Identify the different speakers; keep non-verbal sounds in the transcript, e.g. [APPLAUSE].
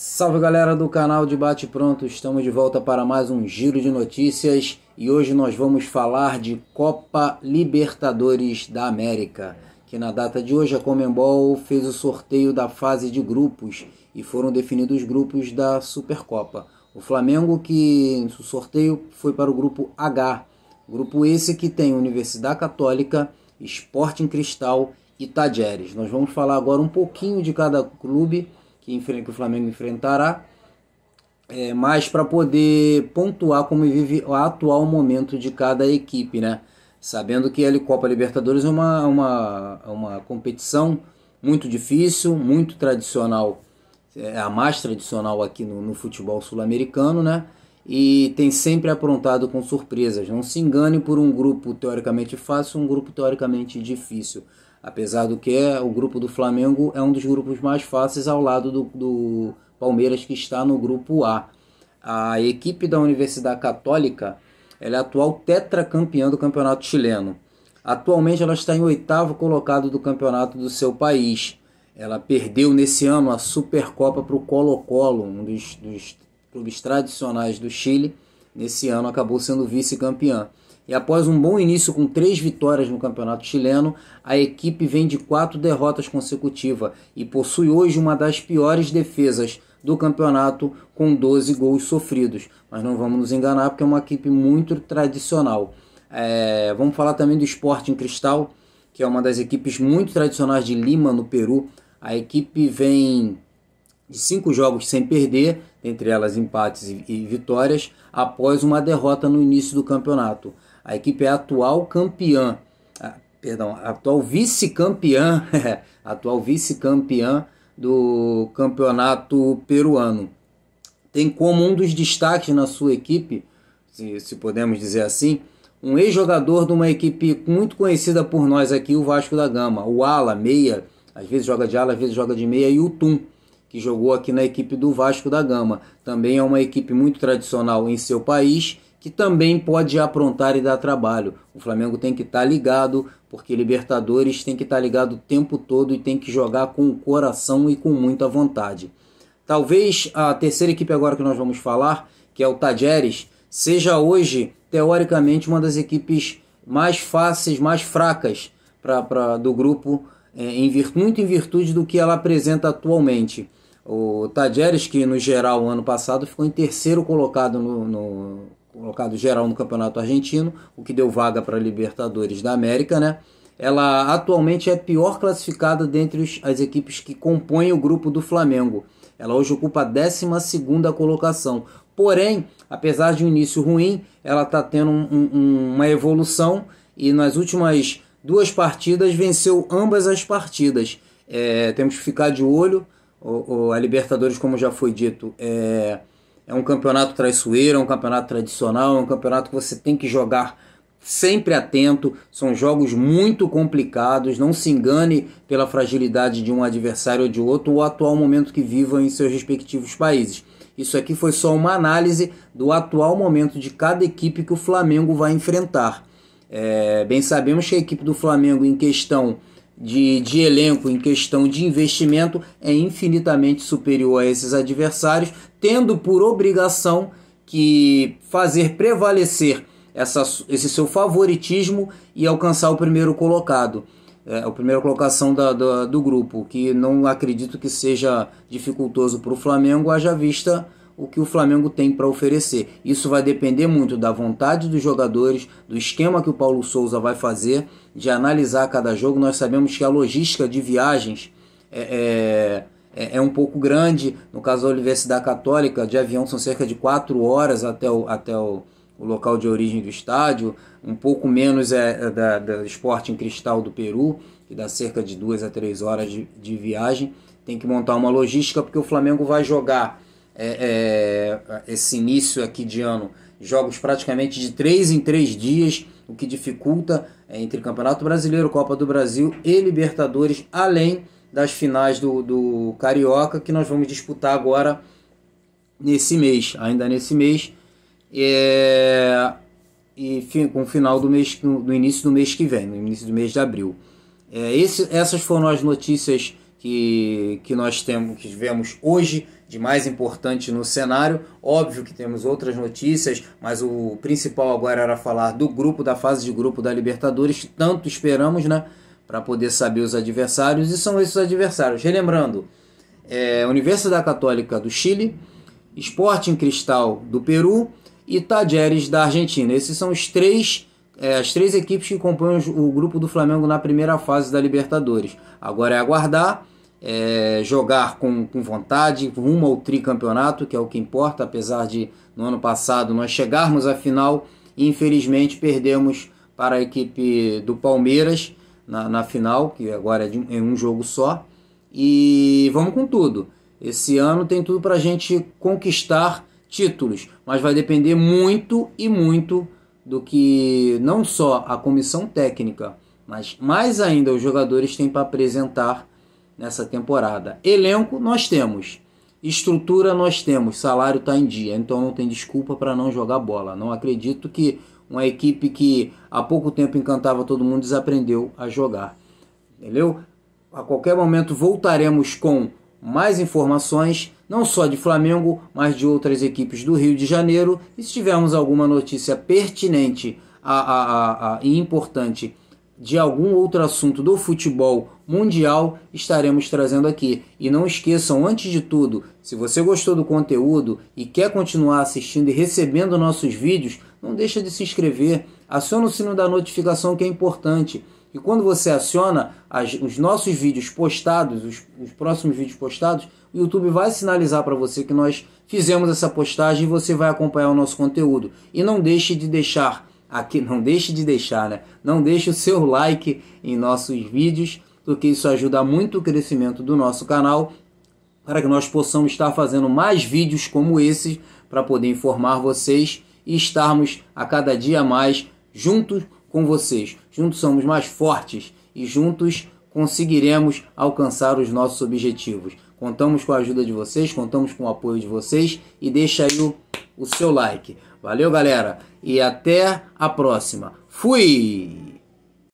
Speaker 1: Salve galera do canal de Bate Pronto, estamos de volta para mais um giro de notícias e hoje nós vamos falar de Copa Libertadores da América, que na data de hoje a Comembol fez o sorteio da fase de grupos e foram definidos os grupos da Supercopa. O Flamengo que o sorteio foi para o grupo H, grupo esse que tem Universidade Católica, Sporting Cristal e Tajeres. Nós vamos falar agora um pouquinho de cada clube que, enfrenta, que o Flamengo enfrentará, é, mas para poder pontuar como vive o atual momento de cada equipe, né? Sabendo que a Copa Libertadores é uma, uma, uma competição muito difícil, muito tradicional, é a mais tradicional aqui no, no futebol sul-americano, né? E tem sempre aprontado com surpresas. Não se engane por um grupo teoricamente fácil, um grupo teoricamente difícil. Apesar do que o grupo do Flamengo é um dos grupos mais fáceis ao lado do, do Palmeiras, que está no grupo A. A equipe da Universidade Católica ela é a atual tetracampeã do campeonato chileno. Atualmente ela está em oitavo colocado do campeonato do seu país. Ela perdeu nesse ano a Supercopa para o Colo-Colo, um dos, dos clubes tradicionais do Chile. Nesse ano acabou sendo vice-campeã. E após um bom início com três vitórias no campeonato chileno, a equipe vem de quatro derrotas consecutivas e possui hoje uma das piores defesas do campeonato com 12 gols sofridos. Mas não vamos nos enganar porque é uma equipe muito tradicional. É, vamos falar também do Sporting Cristal, que é uma das equipes muito tradicionais de Lima, no Peru. A equipe vem de cinco jogos sem perder, entre elas empates e vitórias, após uma derrota no início do campeonato. A equipe é a atual campeã, ah, perdão, atual vice-campeã, [LAUGHS] atual vice-campeã do campeonato peruano. Tem como um dos destaques na sua equipe, se, se podemos dizer assim, um ex-jogador de uma equipe muito conhecida por nós aqui, o Vasco da Gama, o Ala, meia, às vezes joga de ala, às vezes joga de meia, e o Tum que jogou aqui na equipe do Vasco da Gama. Também é uma equipe muito tradicional em seu país, que também pode aprontar e dar trabalho. O Flamengo tem que estar tá ligado, porque Libertadores tem que estar tá ligado o tempo todo e tem que jogar com o coração e com muita vontade. Talvez a terceira equipe agora que nós vamos falar, que é o Tajeres, seja hoje, teoricamente, uma das equipes mais fáceis, mais fracas pra, pra, do grupo, é, em, muito em virtude do que ela apresenta atualmente. O Tajeres, que no geral ano passado ficou em terceiro colocado no, no colocado geral no Campeonato Argentino, o que deu vaga para a Libertadores da América, né? Ela atualmente é pior classificada dentre os, as equipes que compõem o grupo do Flamengo. Ela hoje ocupa a 12 colocação. Porém, apesar de um início ruim, ela está tendo um, um, uma evolução e nas últimas duas partidas venceu ambas as partidas. É, temos que ficar de olho o, o, a Libertadores, como já foi dito, é, é um campeonato traiçoeiro, é um campeonato tradicional, é um campeonato que você tem que jogar sempre atento. São jogos muito complicados. Não se engane pela fragilidade de um adversário ou de outro, O atual momento que vivam em seus respectivos países. Isso aqui foi só uma análise do atual momento de cada equipe que o Flamengo vai enfrentar. É, bem sabemos que a equipe do Flamengo em questão de, de elenco em questão de investimento é infinitamente superior a esses adversários, tendo por obrigação que fazer prevalecer essa, esse seu favoritismo e alcançar o primeiro colocado. É, a primeira colocação da, da, do grupo, que não acredito que seja dificultoso para o Flamengo, haja vista o que o Flamengo tem para oferecer. Isso vai depender muito da vontade dos jogadores, do esquema que o Paulo Souza vai fazer, de analisar cada jogo. Nós sabemos que a logística de viagens é, é, é, é um pouco grande. No caso da Universidade Católica, de avião são cerca de 4 horas até o, até o, o local de origem do estádio, um pouco menos é, é da, da Sporting Cristal do Peru, que dá cerca de 2 a 3 horas de, de viagem. Tem que montar uma logística porque o Flamengo vai jogar é, é, esse início aqui de ano, jogos praticamente de três em três dias, o que dificulta é, entre Campeonato Brasileiro, Copa do Brasil e Libertadores, além das finais do, do Carioca, que nós vamos disputar agora nesse mês, ainda nesse mês, é, e fim, com o final do mês, no, no, início do mês que vem, no início do mês de abril. É, esse, essas foram as notícias que, que nós temos, que vemos hoje de mais importante no cenário. Óbvio que temos outras notícias, mas o principal agora era falar do grupo, da fase de grupo da Libertadores, que tanto esperamos, né? Para poder saber os adversários, e são esses adversários. Relembrando, é, Universidade Católica do Chile, Sporting Cristal do Peru e Tajeres da Argentina. Esses são os três é, as três equipes que compõem o grupo do Flamengo na primeira fase da Libertadores. Agora é aguardar, é, jogar com, com vontade, rumo ao tricampeonato, que é o que importa, apesar de no ano passado nós chegarmos à final e infelizmente perdemos para a equipe do Palmeiras na, na final, que agora é, de, é um jogo só. E vamos com tudo. Esse ano tem tudo para a gente conquistar títulos, mas vai depender muito e muito do que não só a comissão técnica, mas mais ainda os jogadores têm para apresentar nessa temporada. Elenco nós temos, estrutura nós temos, salário está em dia, então não tem desculpa para não jogar bola. Não acredito que uma equipe que há pouco tempo encantava todo mundo desaprendeu a jogar. Entendeu? A qualquer momento voltaremos com mais informações, não só de Flamengo, mas de outras equipes do Rio de Janeiro. E se tivermos alguma notícia pertinente a, a, a, e importante de algum outro assunto do futebol mundial, estaremos trazendo aqui. E não esqueçam, antes de tudo, se você gostou do conteúdo e quer continuar assistindo e recebendo nossos vídeos, não deixa de se inscrever, aciona o sino da notificação que é importante e quando você aciona as, os nossos vídeos postados, os, os, próximos vídeos postados, o YouTube vai sinalizar para você que nós fizemos essa postagem e você vai acompanhar o nosso conteúdo. E não deixe de deixar aqui, [LAUGHS] não deixe de deixar, né? Não deixe o seu [LAUGHS] like em nossos vídeos, porque isso ajuda muito o crescimento do nosso canal para que nós possamos estar fazendo mais vídeos como esses para poder informar vocês e estarmos a cada dia mais juntos com vocês. Juntos somos mais fortes e juntos conseguiremos alcançar os nossos objetivos. Contamos com a ajuda de vocês, contamos com o apoio de vocês e deixa aí o, o seu like. Valeu, galera, e até a próxima. Fui!